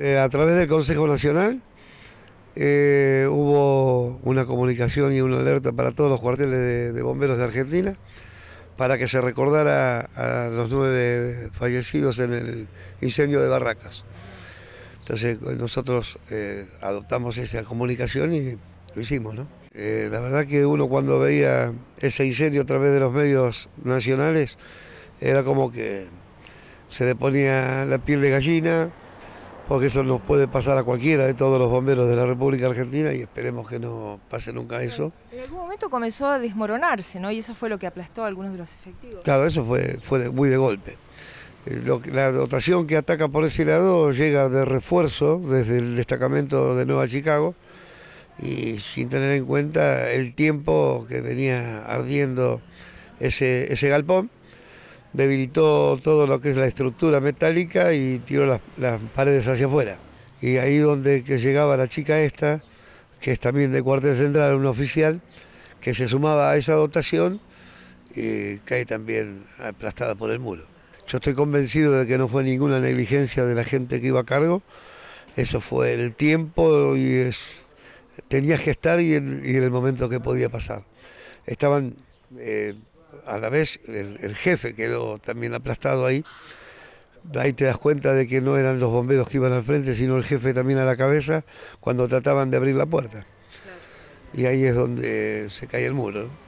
Eh, a través del Consejo Nacional eh, hubo una comunicación y una alerta para todos los cuarteles de, bomberos de Argentina para que se recordara a los nueve fallecidos en el incendio de Barracas. Entonces eh, nosotros adoptamos esa comunicación y lo hicimos, la verdad que uno cuando veía ese incendio a través de los medios nacionales era como que se le ponía la piel de gallina, porque eso nos puede pasar a cualquiera de ¿eh? todos los bomberos de la República Argentina y esperemos que no pase nunca eso. En algún momento comenzó a desmoronarse, ¿no? Y eso fue lo que aplastó a algunos de los efectivos. Claro, eso fue, fue muy de golpe. Eh, la dotación que ataca por ese lado llega de refuerzo desde el destacamento de Nueva Chicago y sin tener en cuenta el tiempo que venía ardiendo ese, ese galpón debilitó todo lo que es la estructura metálica y tiró las, paredes hacia afuera. Y ahí donde que llegaba la chica esta, que es también de cuartel central, un oficial, que se sumaba a esa dotación, y eh, cae también aplastada por el muro. Yo estoy convencido de que no fue ninguna negligencia de la gente que iba a cargo, eso fue el tiempo y es, tenías que estar y en, el momento que podía pasar. Estaban eh, a la vez el, jefe quedó también aplastado ahí. Ahí te das cuenta de que no eran los bomberos que iban al frente, sino el jefe también a la cabeza cuando trataban de abrir la puerta. Y ahí es donde se cae el muro.